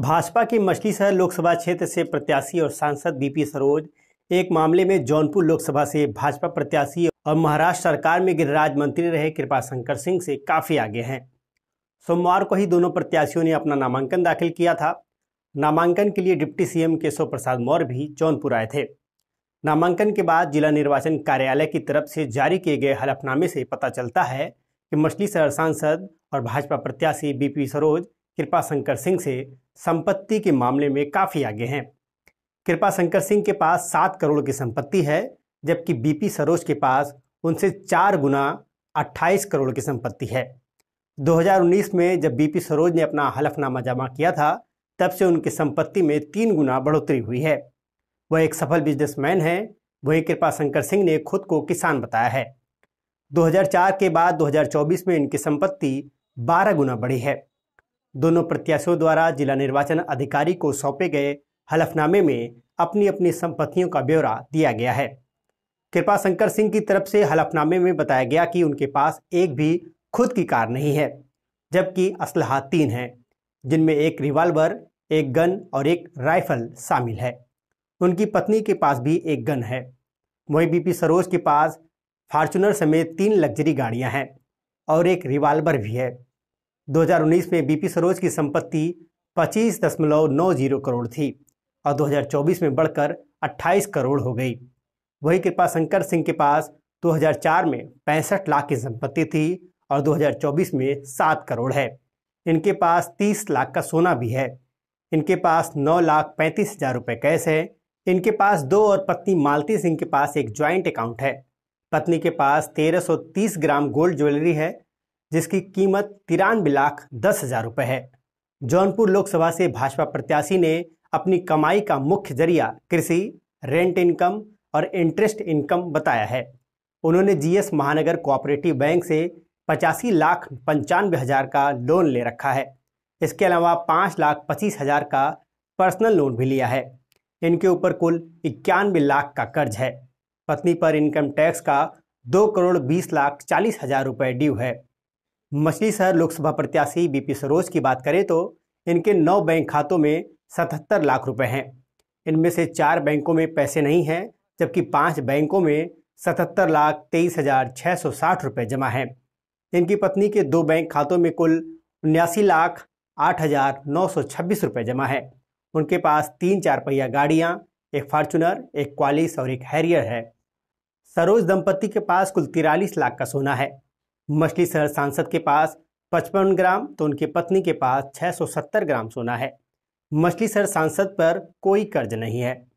भाजपा के मछली शहर लोकसभा क्षेत्र से प्रत्याशी और सांसद बीपी सरोज एक मामले में जौनपुर लोकसभा से भाजपा प्रत्याशी और महाराष्ट्र सरकार में गिरिराज मंत्री रहे कृपा शंकर सिंह से काफी आगे हैं सोमवार को ही दोनों प्रत्याशियों ने अपना नामांकन दाखिल किया था नामांकन के लिए डिप्टी सीएम केशव प्रसाद मौर्य भी जौनपुर आए थे नामांकन के बाद जिला निर्वाचन कार्यालय की तरफ से जारी किए गए हलफनामे से पता चलता है कि मछली शहर सांसद और भाजपा प्रत्याशी बीपी सरोज कृपा शंकर सिंह से संपत्ति के मामले में काफ़ी आगे हैं कृपा शंकर सिंह के पास सात करोड़ की संपत्ति है जबकि बीपी सरोज के पास उनसे चार गुना अट्ठाईस करोड़ की संपत्ति है 2019 में जब बीपी सरोज ने अपना हलफनामा जमा किया था तब से उनकी संपत्ति में तीन गुना बढ़ोतरी हुई है वह एक सफल बिजनेसमैन है वहीं कृपा शंकर सिंह ने खुद को किसान बताया है 2004 के बाद 2024 में इनकी संपत्ति 12 गुना बढ़ी है दोनों प्रत्याशियों द्वारा जिला निर्वाचन अधिकारी को सौंपे गए हलफनामे में अपनी अपनी संपत्तियों का ब्यौरा दिया गया है कृपा शंकर सिंह की तरफ से हलफनामे में बताया गया कि उनके पास एक भी खुद की कार नहीं है जबकि असलहा तीन हैं जिनमें एक रिवाल्वर एक गन और एक राइफल शामिल है उनकी पत्नी के पास भी एक गन है वहीं बीपी सरोज के पास फार्चुनर समेत तीन लग्जरी गाड़ियां हैं और एक रिवाल्वर भी है 2019 में बीपी सरोज की संपत्ति 25.90 करोड़ थी और 2024 में बढ़कर 28 करोड़ हो गई वही कृपा शंकर सिंह के पास 2004 में पैंसठ लाख की संपत्ति थी और 2024 में 7 करोड़ है इनके पास 30 लाख का सोना भी है इनके पास नौ लाख पैंतीस हजार रुपये कैश है इनके पास दो और पत्नी मालती सिंह के पास एक ज्वाइंट अकाउंट है पत्नी के पास 1330 ग्राम गोल्ड ज्वेलरी है जिसकी कीमत तिरानवे लाख दस हजार रुपये है जौनपुर लोकसभा से भाजपा प्रत्याशी ने अपनी कमाई का मुख्य जरिया कृषि रेंट इनकम और इंटरेस्ट इनकम बताया है उन्होंने जीएस महानगर कोऑपरेटिव बैंक से पचासी लाख पंचानवे हजार का लोन ले रखा है इसके अलावा पाँच लाख पच्चीस हजार का पर्सनल लोन भी लिया है इनके ऊपर कुल इक्यानवे लाख का कर्ज है पत्नी पर इनकम टैक्स का दो करोड़ बीस लाख चालीस हजार रुपये ड्यू है मछली शहर लोकसभा प्रत्याशी बीपी सरोज की बात करें तो इनके नौ बैंक खातों में सतहत्तर लाख रुपए हैं इनमें से चार बैंकों में पैसे नहीं हैं जबकि पांच बैंकों में सतहत्तर लाख तेईस हजार छः सौ साठ रुपये जमा हैं इनकी पत्नी के दो बैंक खातों में कुल उन्यासी लाख आठ हजार नौ सौ छब्बीस रुपये जमा है उनके पास तीन चार पहिया गाड़ियाँ एक फार्चुनर एक क्वालिस और एक हैरियर है सरोज दंपति के पास कुल तिरालीस लाख का सोना है मछली शहर सांसद के पास पचपन ग्राम तो उनकी पत्नी के पास 670 ग्राम सोना है मछली शहर सांसद पर कोई कर्ज नहीं है